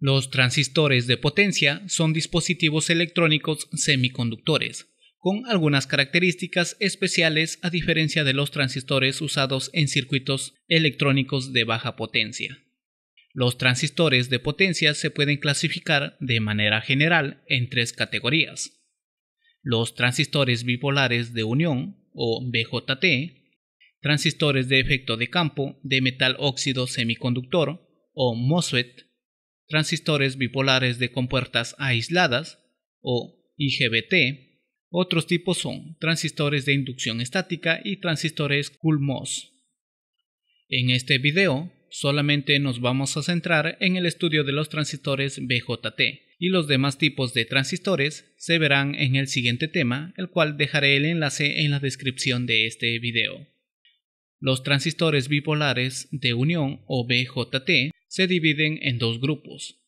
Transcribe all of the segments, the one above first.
Los transistores de potencia son dispositivos electrónicos semiconductores, con algunas características especiales a diferencia de los transistores usados en circuitos electrónicos de baja potencia. Los transistores de potencia se pueden clasificar de manera general en tres categorías. Los transistores bipolares de unión, o BJT, transistores de efecto de campo de metal óxido semiconductor, o MOSFET, transistores bipolares de compuertas aisladas o IGBT. Otros tipos son transistores de inducción estática y transistores CoolMOS. En este video solamente nos vamos a centrar en el estudio de los transistores BJT y los demás tipos de transistores se verán en el siguiente tema, el cual dejaré el enlace en la descripción de este video. Los transistores bipolares de unión o BJT se dividen en dos grupos,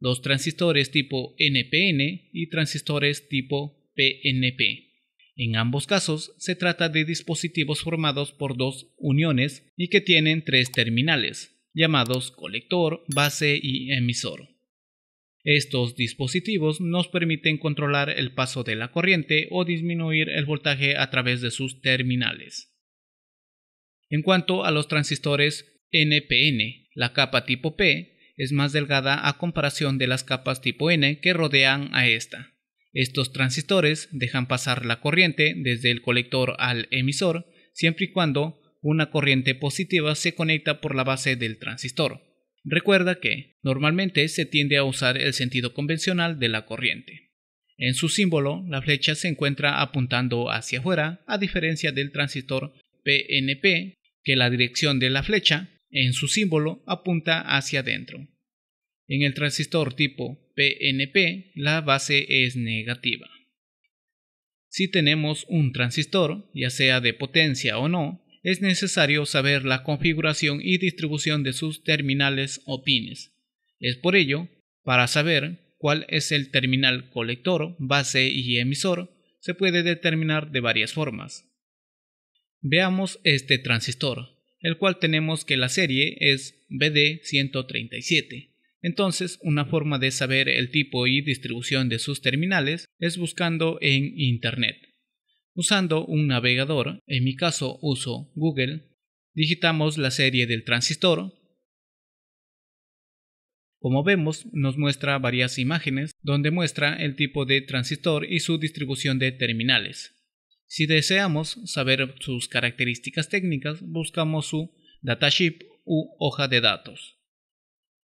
los transistores tipo NPN y transistores tipo PNP. En ambos casos se trata de dispositivos formados por dos uniones y que tienen tres terminales, llamados colector, base y emisor. Estos dispositivos nos permiten controlar el paso de la corriente o disminuir el voltaje a través de sus terminales. En cuanto a los transistores NPN, la capa tipo P es más delgada a comparación de las capas tipo N que rodean a esta. Estos transistores dejan pasar la corriente desde el colector al emisor siempre y cuando una corriente positiva se conecta por la base del transistor. Recuerda que normalmente se tiende a usar el sentido convencional de la corriente. En su símbolo, la flecha se encuentra apuntando hacia afuera, a diferencia del transistor PNP que la dirección de la flecha en su símbolo apunta hacia adentro. En el transistor tipo PNP la base es negativa. Si tenemos un transistor, ya sea de potencia o no, es necesario saber la configuración y distribución de sus terminales o pines. Es por ello, para saber cuál es el terminal colector, base y emisor, se puede determinar de varias formas. Veamos este transistor, el cual tenemos que la serie es BD137. Entonces, una forma de saber el tipo y distribución de sus terminales es buscando en Internet. Usando un navegador, en mi caso uso Google, digitamos la serie del transistor. Como vemos, nos muestra varias imágenes donde muestra el tipo de transistor y su distribución de terminales. Si deseamos saber sus características técnicas, buscamos su datasheet u hoja de datos.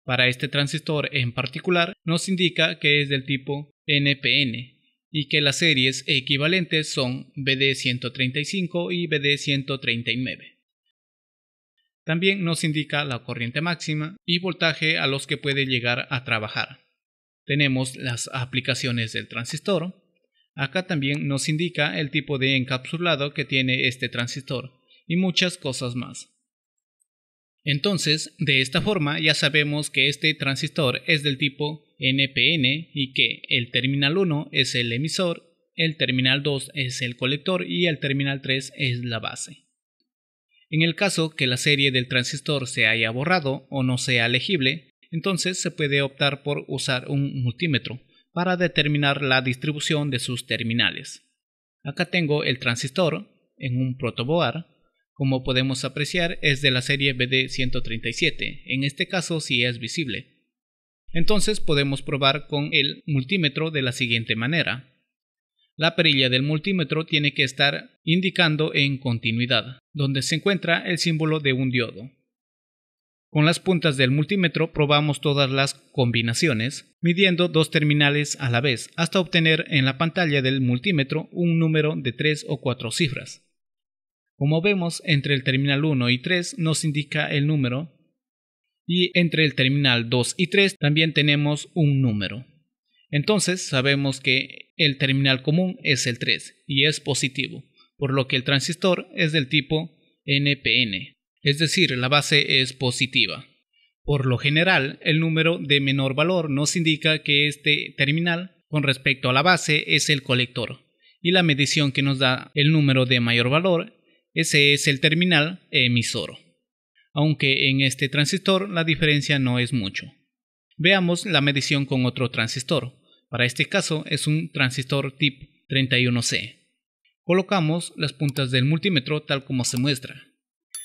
Para este transistor en particular, nos indica que es del tipo NPN y que las series equivalentes son BD135 y BD139. También nos indica la corriente máxima y voltaje a los que puede llegar a trabajar. Tenemos las aplicaciones del transistor, Acá también nos indica el tipo de encapsulado que tiene este transistor y muchas cosas más. Entonces, de esta forma ya sabemos que este transistor es del tipo NPN y que el terminal 1 es el emisor, el terminal 2 es el colector y el terminal 3 es la base. En el caso que la serie del transistor se haya borrado o no sea legible, entonces se puede optar por usar un multímetro, para determinar la distribución de sus terminales. Acá tengo el transistor en un protoboard. Como podemos apreciar es de la serie BD137, en este caso si es visible. Entonces podemos probar con el multímetro de la siguiente manera. La perilla del multímetro tiene que estar indicando en continuidad, donde se encuentra el símbolo de un diodo. Con las puntas del multímetro probamos todas las combinaciones, midiendo dos terminales a la vez hasta obtener en la pantalla del multímetro un número de tres o cuatro cifras. Como vemos, entre el terminal 1 y 3 nos indica el número y entre el terminal 2 y 3 también tenemos un número. Entonces sabemos que el terminal común es el 3 y es positivo, por lo que el transistor es del tipo NPN es decir, la base es positiva. Por lo general, el número de menor valor nos indica que este terminal con respecto a la base es el colector y la medición que nos da el número de mayor valor, ese es el terminal emisor. Aunque en este transistor la diferencia no es mucho. Veamos la medición con otro transistor. Para este caso es un transistor TIP 31C. Colocamos las puntas del multímetro tal como se muestra.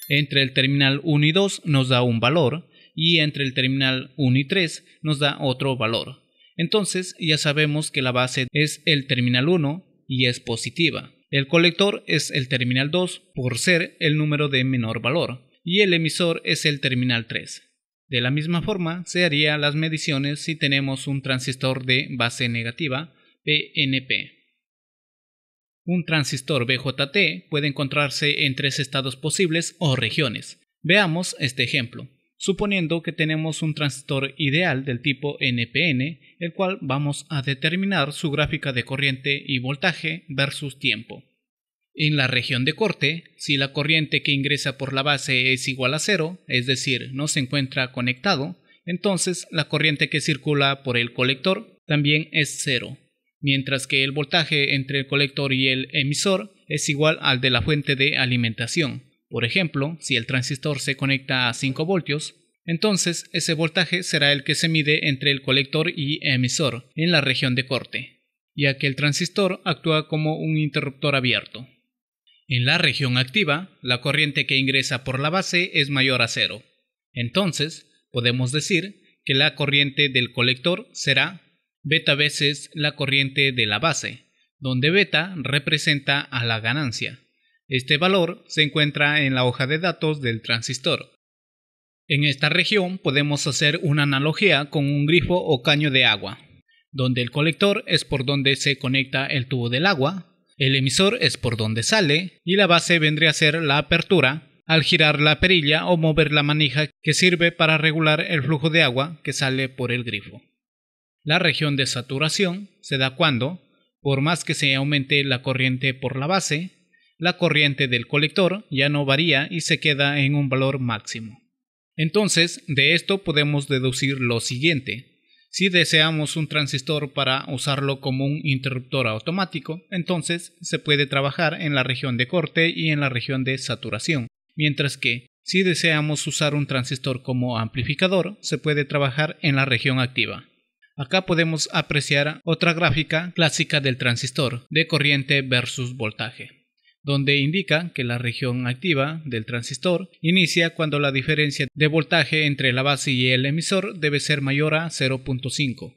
Entre el terminal 1 y 2 nos da un valor y entre el terminal 1 y 3 nos da otro valor. Entonces ya sabemos que la base es el terminal 1 y es positiva. El colector es el terminal 2 por ser el número de menor valor y el emisor es el terminal 3. De la misma forma se harían las mediciones si tenemos un transistor de base negativa PNP. Un transistor BJT puede encontrarse en tres estados posibles o regiones. Veamos este ejemplo. Suponiendo que tenemos un transistor ideal del tipo NPN, el cual vamos a determinar su gráfica de corriente y voltaje versus tiempo. En la región de corte, si la corriente que ingresa por la base es igual a cero, es decir, no se encuentra conectado, entonces la corriente que circula por el colector también es cero mientras que el voltaje entre el colector y el emisor es igual al de la fuente de alimentación. Por ejemplo, si el transistor se conecta a 5 voltios, entonces ese voltaje será el que se mide entre el colector y emisor en la región de corte, ya que el transistor actúa como un interruptor abierto. En la región activa, la corriente que ingresa por la base es mayor a cero. Entonces, podemos decir que la corriente del colector será beta veces la corriente de la base, donde beta representa a la ganancia. Este valor se encuentra en la hoja de datos del transistor. En esta región podemos hacer una analogía con un grifo o caño de agua, donde el colector es por donde se conecta el tubo del agua, el emisor es por donde sale y la base vendría a ser la apertura al girar la perilla o mover la manija que sirve para regular el flujo de agua que sale por el grifo. La región de saturación se da cuando, por más que se aumente la corriente por la base, la corriente del colector ya no varía y se queda en un valor máximo. Entonces, de esto podemos deducir lo siguiente. Si deseamos un transistor para usarlo como un interruptor automático, entonces se puede trabajar en la región de corte y en la región de saturación, mientras que si deseamos usar un transistor como amplificador, se puede trabajar en la región activa. Acá podemos apreciar otra gráfica clásica del transistor de corriente versus voltaje donde indica que la región activa del transistor inicia cuando la diferencia de voltaje entre la base y el emisor debe ser mayor a 0.5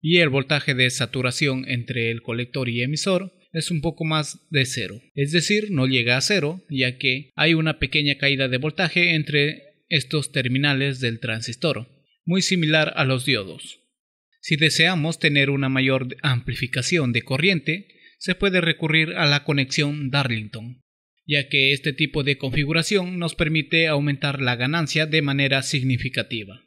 y el voltaje de saturación entre el colector y emisor es un poco más de cero, es decir, no llega a cero ya que hay una pequeña caída de voltaje entre estos terminales del transistor, muy similar a los diodos. Si deseamos tener una mayor amplificación de corriente, se puede recurrir a la conexión Darlington, ya que este tipo de configuración nos permite aumentar la ganancia de manera significativa.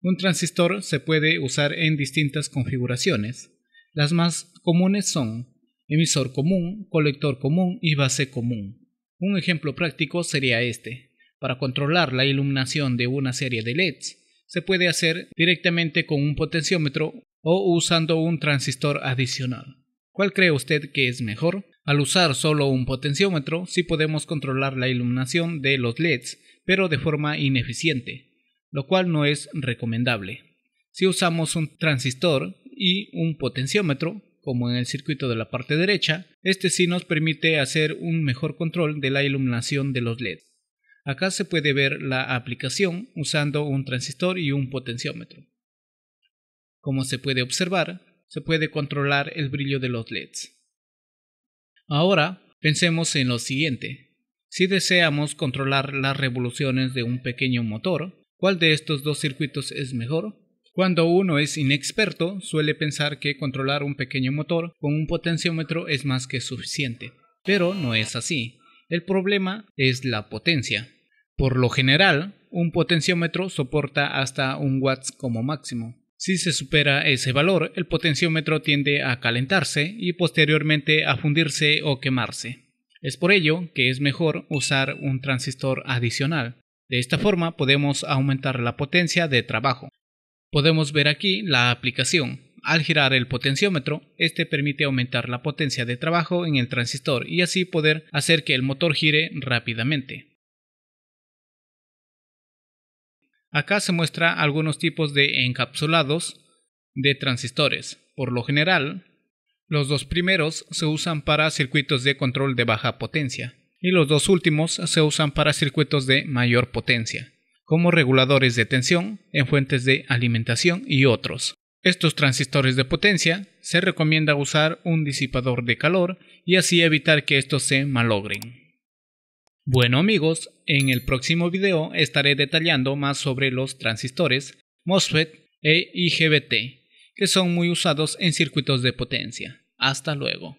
Un transistor se puede usar en distintas configuraciones. Las más comunes son emisor común, colector común y base común. Un ejemplo práctico sería este, para controlar la iluminación de una serie de LEDs se puede hacer directamente con un potenciómetro o usando un transistor adicional. ¿Cuál cree usted que es mejor? Al usar solo un potenciómetro, sí podemos controlar la iluminación de los LEDs, pero de forma ineficiente, lo cual no es recomendable. Si usamos un transistor y un potenciómetro, como en el circuito de la parte derecha, este sí nos permite hacer un mejor control de la iluminación de los LEDs. Acá se puede ver la aplicación usando un transistor y un potenciómetro. Como se puede observar, se puede controlar el brillo de los LEDs. Ahora, pensemos en lo siguiente. Si deseamos controlar las revoluciones de un pequeño motor, ¿cuál de estos dos circuitos es mejor? Cuando uno es inexperto, suele pensar que controlar un pequeño motor con un potenciómetro es más que suficiente, pero no es así. El problema es la potencia. Por lo general, un potenciómetro soporta hasta un watts como máximo. Si se supera ese valor, el potenciómetro tiende a calentarse y posteriormente a fundirse o quemarse. Es por ello que es mejor usar un transistor adicional. De esta forma podemos aumentar la potencia de trabajo. Podemos ver aquí la aplicación. Al girar el potenciómetro, este permite aumentar la potencia de trabajo en el transistor y así poder hacer que el motor gire rápidamente. Acá se muestra algunos tipos de encapsulados de transistores. Por lo general, los dos primeros se usan para circuitos de control de baja potencia y los dos últimos se usan para circuitos de mayor potencia, como reguladores de tensión en fuentes de alimentación y otros. Estos transistores de potencia se recomienda usar un disipador de calor y así evitar que estos se malogren. Bueno amigos, en el próximo video estaré detallando más sobre los transistores MOSFET e IGBT, que son muy usados en circuitos de potencia. Hasta luego.